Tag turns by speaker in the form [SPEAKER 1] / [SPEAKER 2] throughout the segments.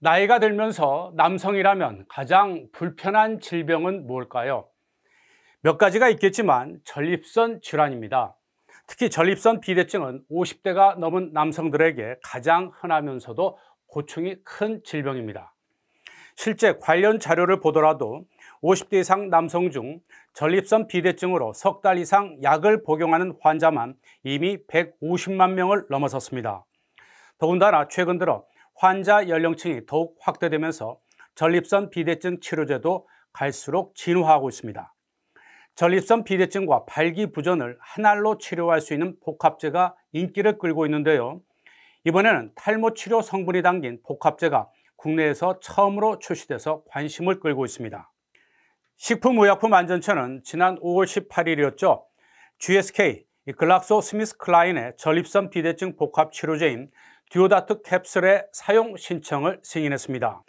[SPEAKER 1] 나이가 들면서 남성이라면 가장 불편한 질병은 뭘까요? 몇 가지가 있겠지만 전립선 질환입니다. 특히 전립선 비대증은 50대가 넘은 남성들에게 가장 흔하면서도 고충이 큰 질병입니다. 실제 관련 자료를 보더라도 50대 이상 남성 중 전립선 비대증으로 석 달 이상 약을 복용하는 환자만 이미 150만 명을 넘어섰습니다. 더군다나 최근 들어 환자 연령층이 더욱 확대되면서 전립선 비대증 치료제도 갈수록 진화하고 있습니다. 전립선 비대증과 발기부전을 한 알로 치료할 수 있는 복합제가 인기를 끌고 있는데요. 이번에는 탈모 치료 성분이 담긴 복합제가 국내에서 처음으로 출시돼서 관심을 끌고 있습니다. 식품의약품안전처는 지난 5월 18일이었죠. GSK 글락소 스미스 클라인의 전립선 비대증 복합 치료제인 듀오다트 캡슐의 사용 신청을 승인했습니다.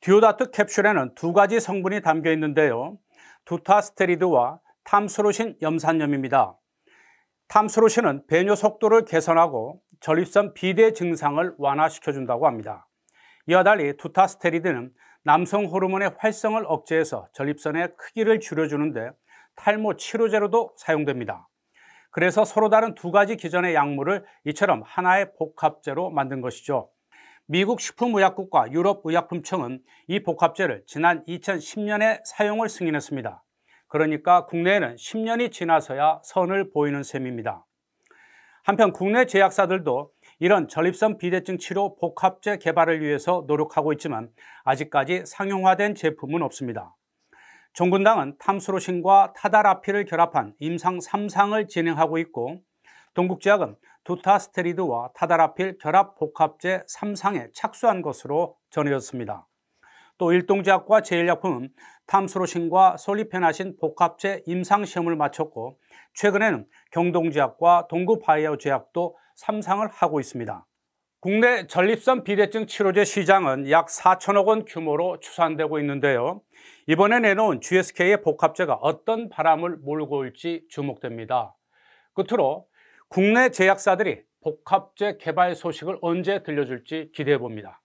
[SPEAKER 1] 듀오다트 캡슐에는 두 가지 성분이 담겨 있는데요. 두타스테리드와 탐스로신 염산염입니다. 탐스로신은 배뇨 속도를 개선하고 전립선 비대 증상을 완화시켜준다고 합니다. 이와 달리 두타스테리드는 남성 호르몬의 활성을 억제해서 전립선의 크기를 줄여주는데 탈모 치료제로도 사용됩니다. 그래서 서로 다른 두 가지 기전의 약물을 이처럼 하나의 복합제로 만든 것이죠. 미국 식품의약국과 유럽의약품청은 이 복합제를 지난 2010년에 사용을 승인했습니다. 그러니까 국내에는 10년이 지나서야 선을 보이는 셈입니다. 한편 국내 제약사들도 이런 전립선 비대증 치료 복합제 개발을 위해서 노력하고 있지만 아직까지 상용화된 제품은 없습니다. 종군당은 탐수로신과 타다라피를 결합한 임상 3상을 진행하고 있고 동국제약은 두타스테리드와 타다라필 결합복합제 3상에 착수한 것으로 전해졌습니다. 또 일동제약과 제일약품은 탐수로신과 솔리페나신 복합제 임상시험을 마쳤고 최근에는 경동제약과 동구바이오제약도 3상을 하고 있습니다. 국내 전립선 비대증 치료제 시장은 약 4천억 원 규모로 추산되고 있는데요. 이번에 내놓은 GSK의 복합제가 어떤 바람을 몰고 올지 주목됩니다. 끝으로 국내 제약사들이 복합제 개발 소식을 언제 들려줄지 기대해 봅니다.